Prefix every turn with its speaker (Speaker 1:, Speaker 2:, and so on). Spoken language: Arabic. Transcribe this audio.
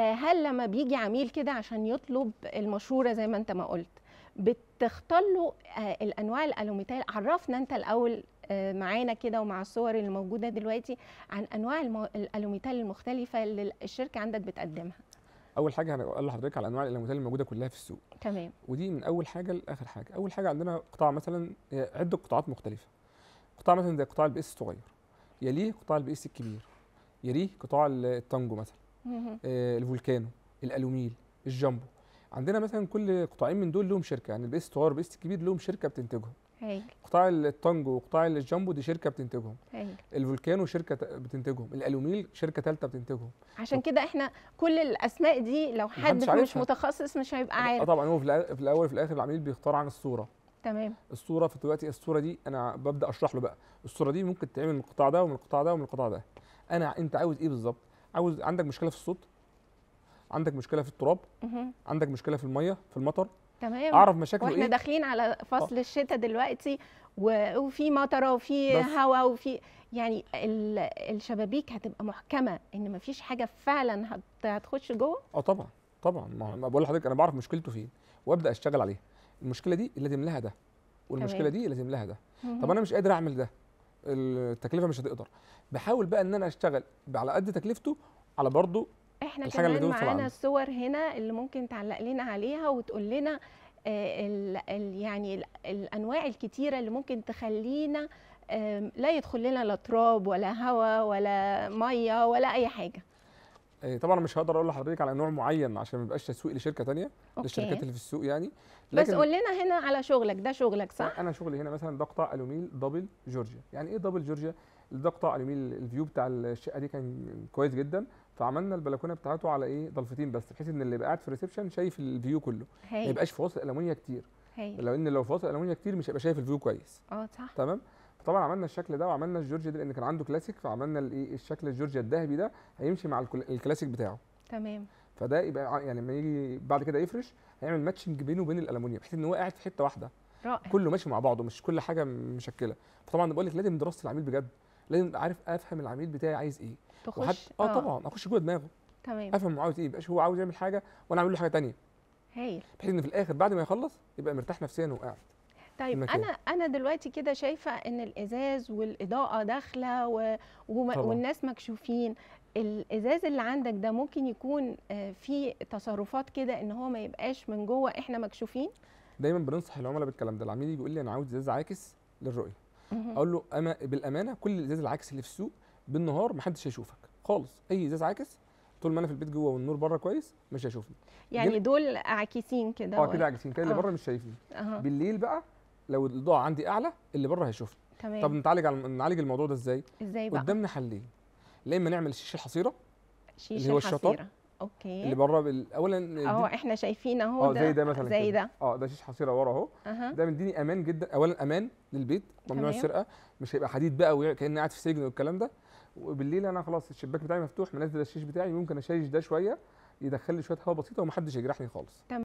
Speaker 1: هل لما بيجي عميل كده عشان يطلب المشوره زي ما انت ما قلت بتختار له آه، الانواع الالوميتال عرفنا انت الاول آه، معانا كده ومع الصور اللي موجوده دلوقتي عن انواع الالوميتال المختلفه اللي الشركه عندك بتقدمها
Speaker 2: اول حاجه هنقول لحضرتك على انواع الالوميتال الموجوده كلها في السوق تمام ودي من اول حاجه لاخر حاجه اول حاجه عندنا قطاع مثلا آه، عده قطاعات مختلفه قطاع مثلا زي قطاع البي اس الصغير يليه قطاع البي اس الكبير يليه قطاع التانجو مثلا آه، الفولكانو الالوميل الجامبو عندنا مثلا كل قطاعين من دول لهم شركه يعني البيست ستار بيست الكبير لهم شركه بتنتجهم قطاع التانجو وقطاع الجامبو دي شركه بتنتجهم هيك. الفولكانو شركه بتنتجهم الالوميل شركه ثالثه بتنتجهم
Speaker 1: عشان كده احنا كل الاسماء دي لو حد مش متخصص مش هيبقى آه، عارف
Speaker 2: طبعا هو في الاول في الاخر العميل بيختار عن الصوره تمام الصوره في دلوقتي الصوره دي انا ببدا اشرح له بقى الصوره دي ممكن تتعمل من القطاع ده ومن القطاع ده ومن القطاع ده انا انت عاوز ايه بالظبط عاوز عندك مشكله في الصوت عندك مشكله في التراب عندك مشكله في الميه في المطر تمام اعرف مشاكل واحنا إيه؟ داخلين
Speaker 1: على فصل آه. الشتاء دلوقتي وفي مطره وفي هواء وفي يعني الشبابيك هتبقى محكمه ان مفيش حاجه فعلا هتخش
Speaker 2: جوه اه طبعا طبعا ما بقول لحضرتك انا بعرف مشكلته فين وابدا اشتغل عليها المشكله دي لازم لها ده والمشكله تمام. دي لازم لها ده طب انا مش قادر اعمل ده التكلفه مش هتقدر بحاول بقى ان انا اشتغل على قد تكلفته على برضه
Speaker 1: احنا الحاجة كمان معانا الصور هنا اللي ممكن تعلق لنا عليها وتقول لنا الـ آه، الـ يعني الـ الانواع الكتيره اللي ممكن تخلينا لا يدخل لنا لا تراب ولا هواء ولا ميه ولا اي حاجه
Speaker 2: آه، طبعا مش هقدر اقول لحضرتك على نوع معين عشان ما يبقاش تسويق لشركه ثانيه للشركات اللي في السوق يعني لكن بس قول لنا هنا على شغلك ده شغلك صح انا شغلي هنا مثلا ده قطاع الوميل دبل جورجيا يعني ايه دبل جورجيا ده قطاع الوميل الفيو بتاع الشقه دي كان كويس جدا فعملنا البلكونه بتاعته على ايه ضلفتين بس بحيث ان اللي قاعد في الريسبشن شايف الفيو كله ما يبقاش في وسط الالومنيا كتير هي. لو ان لو في وسط الالومنيا كتير مش هيبقى شايف الفيو كويس اه صح تمام طبعا عملنا الشكل ده وعملنا الجورجيا ده لان كان عنده كلاسيك فعملنا الايه الشكل الجورجيا الذهبي ده هيمشي مع الكلاسيك بتاعه تمام فده يبقى يعني لما يجي بعد كده يفرش هيعمل ماتشنج بينه وبين الالومنيوم بحيث ان هو قاعد في حته واحده رائع كله ماشي مع بعضه مش كل حاجه مشكله فطبعا بقول لك لازم دراسه العميل بجد لازم عارف افهم العميل بتاعي عايز ايه تخش وحد... آه, آه, طبعا اخش جوه دماغه تمام افهم هو عاوز ايه يبقاش هو عاوز يعمل حاجه وانا اعمل له حاجه ثانيه
Speaker 1: هايل بحيث ان
Speaker 2: في الاخر بعد ما يخلص يبقى مرتاح نفسيا وقاعد
Speaker 1: طيب انا انا دلوقتي كده شايفه ان الازاز والاضاءه داخله و... وما... والناس مكشوفين الازاز اللي عندك ده ممكن يكون آه، فيه تصرفات كده ان هو ما يبقاش من جوه احنا مكشوفين
Speaker 2: دايما بننصح العملاء بالكلام ده العميل بيقول لي انا عاوز ازاز عاكس للرؤيه اقول له أما بالامانه كل الازاز العاكس اللي في السوق بالنهار محدش هيشوفك خالص اي ازاز عاكس طول ما انا في البيت جوه والنور بره كويس مش هيشوفني يعني
Speaker 1: دول عاكسين كده اه كده عاكسين كده اللي آه. بره مش شايفني
Speaker 2: بالليل بقى لو الاضاءه عندي اعلى اللي بره هيشوفني تمام طب نتعالج على نعالج الموضوع ده ازاي ازاي بقى قدامنا حلين يا اما نعمل شيشه الحصيره شيشه اللي هو الشطر
Speaker 1: اوكي اللي بره
Speaker 2: بال... اولا اه احنا
Speaker 1: شايفين اهو آه، ده زي ده مثلا زي ده
Speaker 2: اه ده شيش حصيره ورا اهو أه. ده مديني امان جدا اولا امان للبيت ممنوع السرقه مش هيبقى حديد بقى وكاني قاعد في سجن والكلام ده وبالليل انا خلاص الشباك بتاعي مفتوح منزل الشيش بتاعي ممكن اشيش ده شويه يدخل لي شويه هواء بسيطه ومحدش يجرحني خالص
Speaker 1: تمام.